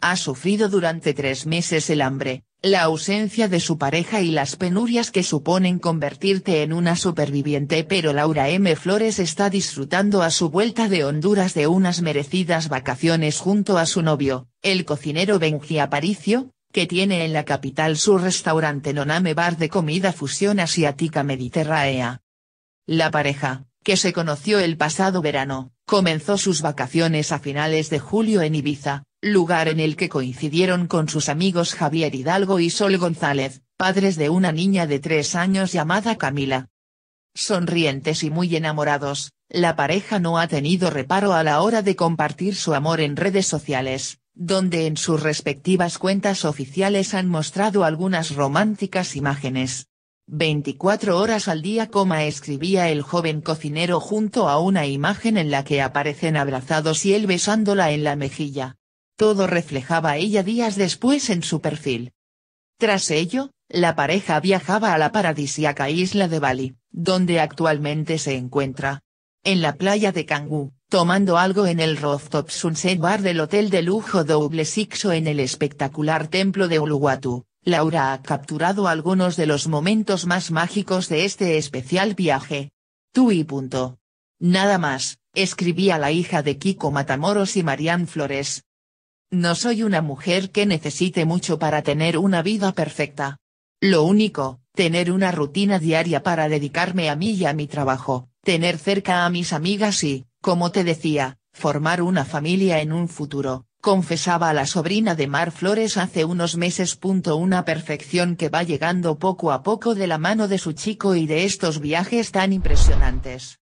ha sufrido durante tres meses el hambre, la ausencia de su pareja y las penurias que suponen convertirte en una superviviente pero Laura M. Flores está disfrutando a su vuelta de Honduras de unas merecidas vacaciones junto a su novio, el cocinero Benji Aparicio, que tiene en la capital su restaurante Noname Bar de comida fusión asiática mediterránea. La pareja, que se conoció el pasado verano, comenzó sus vacaciones a finales de julio en Ibiza, lugar en el que coincidieron con sus amigos Javier Hidalgo y Sol González, padres de una niña de tres años llamada Camila. Sonrientes y muy enamorados, la pareja no ha tenido reparo a la hora de compartir su amor en redes sociales, donde en sus respectivas cuentas oficiales han mostrado algunas románticas imágenes. 24 horas al día, coma escribía el joven cocinero junto a una imagen en la que aparecen abrazados y él besándola en la mejilla. Todo reflejaba ella días después en su perfil. Tras ello, la pareja viajaba a la paradisíaca isla de Bali, donde actualmente se encuentra. En la playa de Kangu, tomando algo en el Rooftop Sunset Bar del hotel de lujo Double Six o en el espectacular templo de Uluwatu, Laura ha capturado algunos de los momentos más mágicos de este especial viaje. Tú y punto. Nada más, escribía la hija de Kiko Matamoros y Marianne Flores, no soy una mujer que necesite mucho para tener una vida perfecta. Lo único, tener una rutina diaria para dedicarme a mí y a mi trabajo, tener cerca a mis amigas y, como te decía, formar una familia en un futuro, confesaba la sobrina de Mar Flores hace unos meses. Una perfección que va llegando poco a poco de la mano de su chico y de estos viajes tan impresionantes.